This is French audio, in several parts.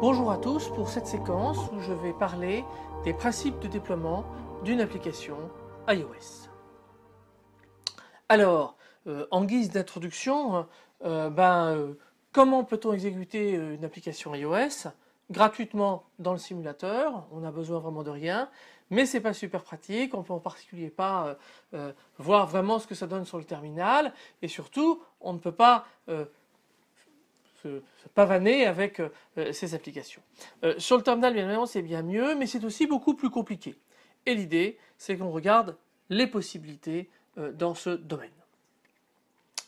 Bonjour à tous pour cette séquence où je vais parler des principes de déploiement d'une application iOS. Alors, euh, en guise d'introduction, euh, ben, euh, comment peut-on exécuter une application iOS gratuitement dans le simulateur On n'a besoin vraiment de rien, mais c'est pas super pratique. On peut en particulier pas voir vraiment ce que ça donne sur le terminal, et surtout, on ne peut pas se, pavaner avec euh, euh, ces applications. Euh, sur le terminal, bien évidemment, c'est bien mieux, mais c'est aussi beaucoup plus compliqué. Et l'idée, c'est qu'on regarde les possibilités dans ce domaine.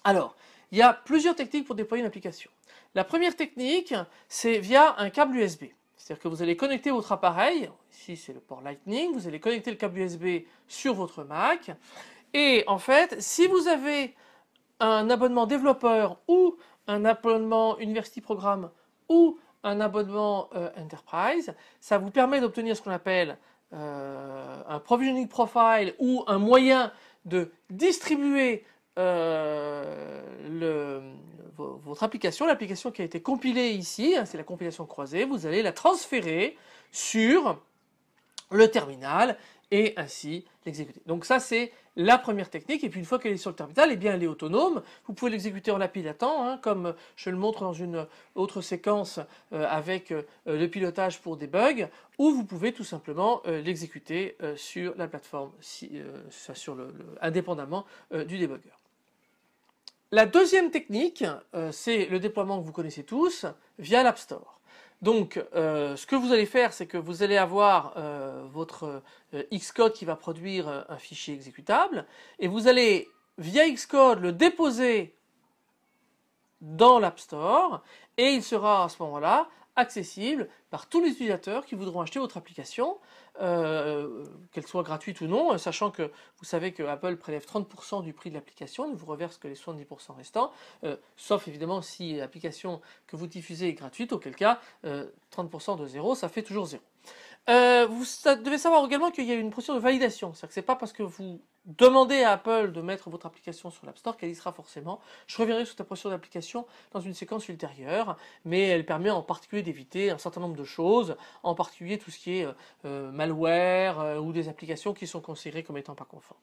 Alors, il y a plusieurs techniques pour déployer une application. La première technique, c'est via un câble USB. C'est-à-dire que vous allez connecter votre appareil, ici c'est le port Lightning, vous allez connecter le câble USB sur votre Mac. Et en fait, si vous avez un abonnement développeur ou un abonnement University Programme ou un abonnement euh, Enterprise. Ça vous permet d'obtenir ce qu'on appelle euh, un provisioning profile ou un moyen de distribuer euh, votre application, l'application qui a été compilée ici, hein, c'est la compilation croisée, vous allez la transférer sur le terminal et ainsi l'exécuter. Donc ça c'est la première technique, et puis une fois qu'elle est sur le terminal, eh elle est autonome, vous pouvez l'exécuter en la pilotant, hein, comme je le montre dans une autre séquence euh, avec euh, le pilotage pour debug, ou vous pouvez tout simplement euh, l'exécuter sur la plateforme, si, indépendamment du débugger. La deuxième technique, c'est le déploiement que vous connaissez tous via l'App Store. Donc, euh, ce que vous allez faire, c'est que vous allez avoir euh, votre euh, Xcode qui va produire un fichier exécutable, et vous allez, via Xcode, le déposer dans l'App Store, et il sera à ce moment-là accessible par tous les utilisateurs qui voudront acheter votre application euh, qu'elle soit gratuite ou non, euh, sachant que vous savez que Apple prélève 30% du prix de l'application, ne vous reverse que les 70% restants, euh, sauf évidemment si l'application que vous diffusez est gratuite, auquel cas 30% de zéro, ça fait toujours zéro. vous devez savoir également qu'il y a une procédure de validation, c'est-à-dire que ce n'est pas parce que vous Demandez à Apple de mettre votre application sur l'App Store, qu'elle y sera forcément. Je reviendrai sur ta pression d'application dans une séquence ultérieure, mais elle permet en particulier d'éviter un certain nombre de choses, en particulier tout ce qui est euh, euh, malware euh, ou des applications qui sont considérées comme étant pas conformes.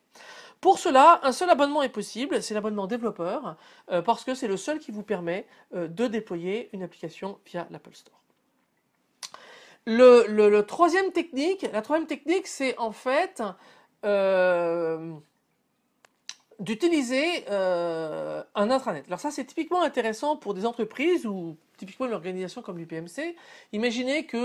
Pour cela, un seul abonnement est possible, c'est l'abonnement développeur, parce que c'est le seul qui vous permet de déployer une application via l'Apple Store. le, troisième technique, la troisième technique, c'est en fait euh, d'utiliser euh, un intranet. Alors ça, c'est typiquement intéressant pour des entreprises ou typiquement une organisation comme l'UPMC, imaginez qu'on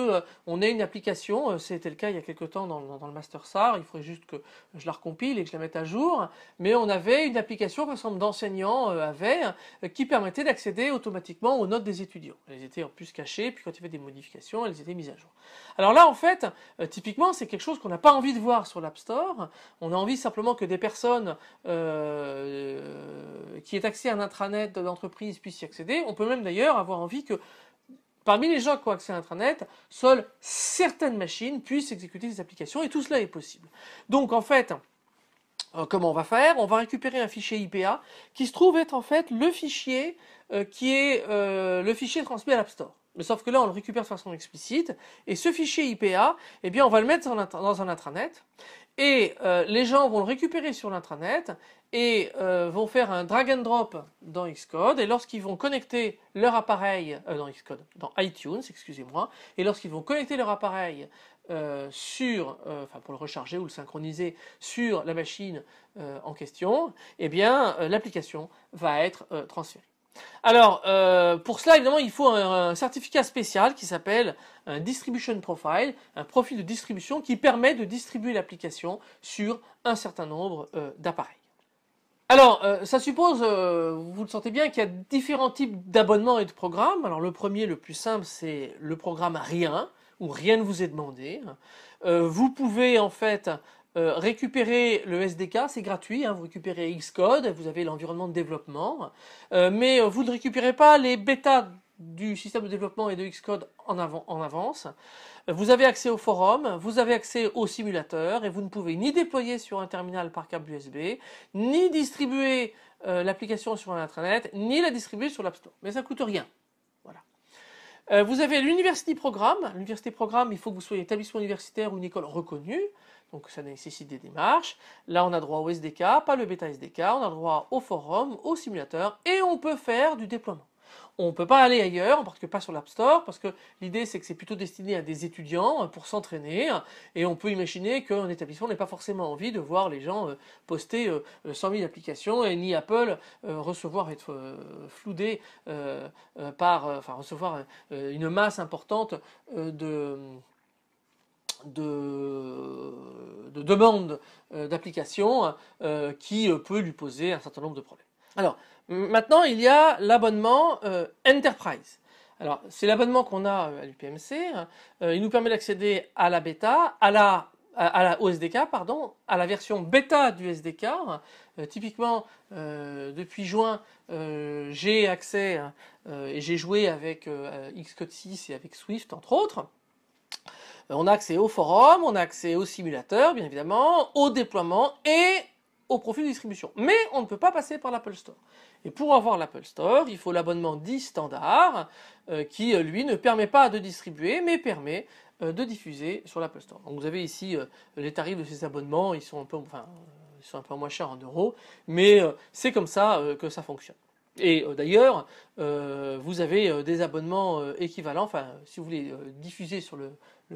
euh, ait une application, euh, c'était le cas il y a quelques temps dans, le Master SAR, il faudrait juste que je la recompile et que je la mette à jour, mais on avait une application qu'un nombre d'enseignants avaient euh, qui permettait d'accéder automatiquement aux notes des étudiants. Elles étaient en plus cachées, puis quand il y avait des modifications, elles étaient mises à jour. Alors là, en fait, typiquement, c'est quelque chose qu'on n'a pas envie de voir sur l'App Store. On a envie simplement que des personnes qui aient accès à un intranet d'entreprise puissent y accéder. On peut même d'ailleurs avoir envie que Parmi les gens qui ont accès à l'intranet, seules certaines machines puissent exécuter des applications et tout cela est possible. Donc en fait, euh, comment on va faire On va récupérer un fichier IPA qui se trouve être en fait le fichier euh, qui est euh, le fichier transmis à l'App Store. Mais sauf que là, on le récupère de façon explicite. Et ce fichier IPA, eh bien, on va le mettre dans un intranet. Et les gens vont le récupérer sur l'intranet et euh, vont faire un drag and drop dans Xcode et lorsqu'ils vont connecter leur appareil euh, dans Xcode, dans iTunes, excusez-moi, et lorsqu'ils vont connecter leur appareil euh, sur, enfin pour le recharger ou le synchroniser sur la machine en question, eh bien l'application va être transférée. Alors, pour cela, évidemment, il faut un, certificat spécial qui s'appelle un distribution profile, un profil de distribution qui permet de distribuer l'application sur un certain nombre d'appareils. Alors, euh, ça suppose, euh, vous le sentez bien, qu'il y a différents types d'abonnements et de programmes. Alors, le premier, le plus simple, c'est le programme Rien, où rien ne vous est demandé. Euh, vous pouvez, en fait, récupérer le SDK, c'est gratuit, hein. vous récupérez Xcode, vous avez l'environnement de développement, mais vous ne récupérez pas les bêtas du système de développement et de Xcode en, avance. Vous avez accès au forum, vous avez accès au simulateur et vous ne pouvez ni déployer sur un terminal par câble USB, ni distribuer euh, l'application sur l'intranet, ni la distribuer sur l'App Store. Mais ça coûte rien. Euh, vous avez l'université programme. L'université programme, il faut que vous soyez établissement universitaire ou une école reconnue. Donc ça nécessite des démarches. Là, on a droit au SDK, pas le bêta SDK, on a droit au forum, au simulateur, et on peut faire du déploiement. On ne peut pas aller ailleurs, en particulier pas sur l'App Store, parce que l'idée c'est que c'est plutôt destiné à des étudiants euh, pour s'entraîner, euh, et on peut imaginer qu'un établissement n'ait pas forcément envie de voir les gens euh, poster 100 000 applications, et ni Apple recevoir, être floudé par, enfin recevoir une masse importante de demandes d'applications qui peut lui poser un certain nombre de problèmes. Alors, maintenant, il y a l'abonnement euh, Enterprise. Alors, c'est l'abonnement qu'on a euh, à l'UPMC. Hein. Euh, il nous permet d'accéder à la bêta, à la à la, SDK, pardon, à la version bêta du SDK. Hein. typiquement, depuis juin, j'ai accès hein, et j'ai joué avec Xcode 6 et avec Swift, entre autres. on a accès au forum, on a accès au simulateur, bien évidemment, au déploiement et au profit de distribution. Mais on ne peut pas passer par l'Apple Store. Et pour avoir l'Apple Store, il faut l'abonnement dit standard euh, qui, euh, lui, ne permet pas de distribuer, mais permet euh, de diffuser sur l'Apple Store. Donc vous avez ici les tarifs de ces abonnements, ils sont un peu, enfin, sont un peu moins chers en euros, mais c'est comme ça que ça fonctionne. Et d'ailleurs, vous avez des abonnements équivalents, enfin, si vous voulez diffuser sur le,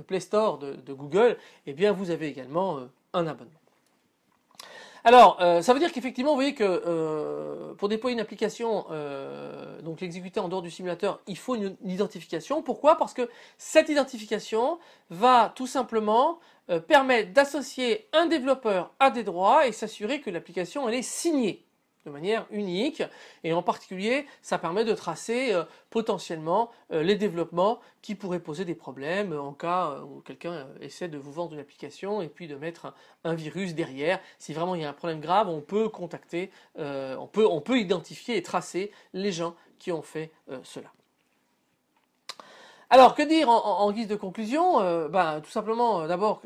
Play Store de, de Google, et eh bien, vous avez également un abonnement. Alors, euh, ça veut dire qu'effectivement, vous voyez que euh, pour déployer une application, euh, donc l'exécuter en dehors du simulateur, il faut une, une identification. Pourquoi Parce que cette identification va tout simplement permettre d'associer un développeur à des droits et s'assurer que l'application elle est signée de manière unique et en particulier ça permet de tracer euh, potentiellement euh, les développements qui pourraient poser des problèmes en cas euh, où quelqu'un essaie de vous vendre une application et puis de mettre un, virus derrière. Si vraiment il y a un problème grave, on peut contacter, on peut identifier et tracer les gens qui ont fait cela. Alors, que dire en, guise de conclusion euh, ben, Tout simplement, euh, d'abord,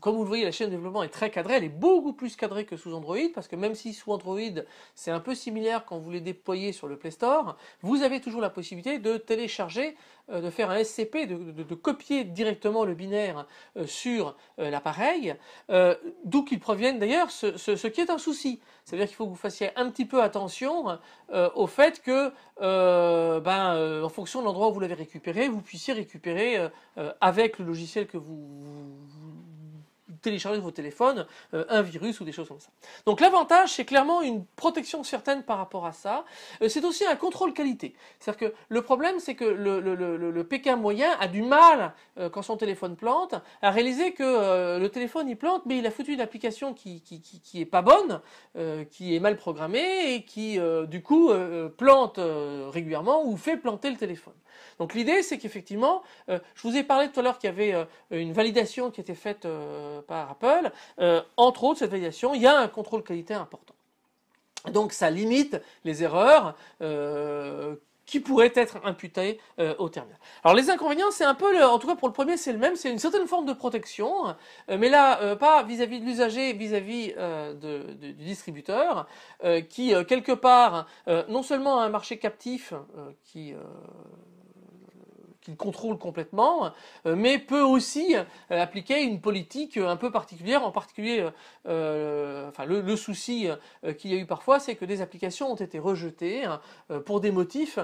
comme vous le voyez, la chaîne de développement est très cadrée, elle est beaucoup plus cadrée que sous Android, parce que même si sous Android, c'est un peu similaire quand vous les déployez sur le Play Store, vous avez toujours la possibilité de télécharger, euh, de faire un SCP, de, copier directement le binaire sur l'appareil, d'où qu'il provienne d'ailleurs, ce, qui est un souci. C'est-à-dire qu'il faut que vous fassiez un petit peu attention au fait que euh, ben, euh, en fonction de l'endroit où vous l'avez récupéré, vous puissiez récupérer euh, avec le logiciel que vous, télécharger de vos téléphones euh, un virus ou des choses comme ça. Donc l'avantage, c'est clairement une protection certaine par rapport à ça. Euh, c'est aussi un contrôle qualité. C'est-à-dire que le problème, c'est que le, le, moyen a du mal, euh, quand son téléphone plante, à réaliser que le téléphone il plante, mais il a foutu une application qui, qui, qui, qui est pas bonne, qui est mal programmée et qui, du coup, plante régulièrement ou fait planter le téléphone. Donc l'idée, c'est qu'effectivement, euh, je vous ai parlé tout à l'heure qu'il y avait euh, une validation qui était faite euh, par Apple. entre autres, cette validation, il y a un contrôle qualité important. Donc ça limite les erreurs qui pourraient être imputées au terminal. Alors les inconvénients, c'est un peu, en tout cas pour le premier, c'est le même, c'est une certaine forme de protection, mais là, pas vis-à-vis -vis de l'usager, vis-à-vis du distributeur, qui, quelque part, non seulement a un marché captif qui contrôle complètement, euh, mais peut aussi euh, appliquer une politique un peu particulière, en particulier euh, enfin, le souci qu'il y a eu parfois, c'est que des applications ont été rejetées hein, pour des motifs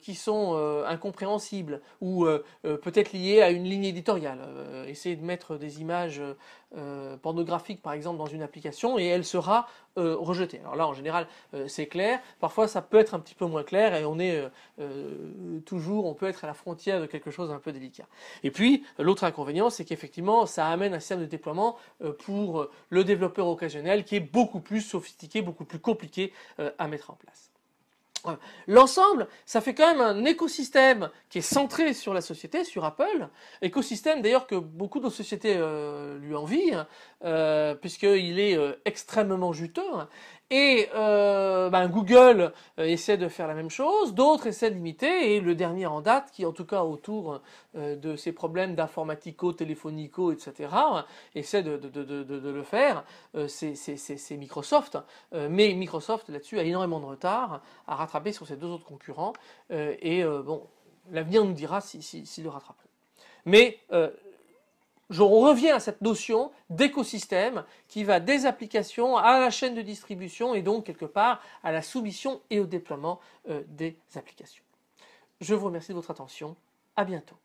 qui sont incompréhensibles ou peut-être liés à une ligne éditoriale. essayer de mettre des images euh, pornographique par exemple dans une application et elle sera euh, rejetée. Alors là en général euh, c'est clair, parfois ça peut être un petit peu moins clair et on est toujours, on peut être à la frontière de quelque chose d'un peu délicat. Et puis l'autre inconvénient c'est qu'effectivement ça amène un système de déploiement pour le développeur occasionnel qui est beaucoup plus sophistiqué, beaucoup plus compliqué à mettre en place. Euh, l'ensemble, ça fait quand même un écosystème qui est centré sur la société, sur Apple, écosystème d'ailleurs que beaucoup de sociétés euh, lui envient, euh, puisqu'il est extrêmement juteux, et euh, ben, Google euh, essaie de faire la même chose, d'autres essaient de l'imiter, et le dernier en date, qui en tout cas autour euh, de ces problèmes d'informatico, téléphonico, etc., essaie de, le faire, c'est Microsoft. mais Microsoft, là-dessus, a énormément de retard à rattraper sur ses deux autres concurrents, et bon, l'avenir nous dira s'il si, le rattrape. Mais je reviens à cette notion d'écosystème qui va des applications à la chaîne de distribution et donc quelque part à la soumission et au déploiement euh, des applications. Je vous remercie de votre attention. À bientôt.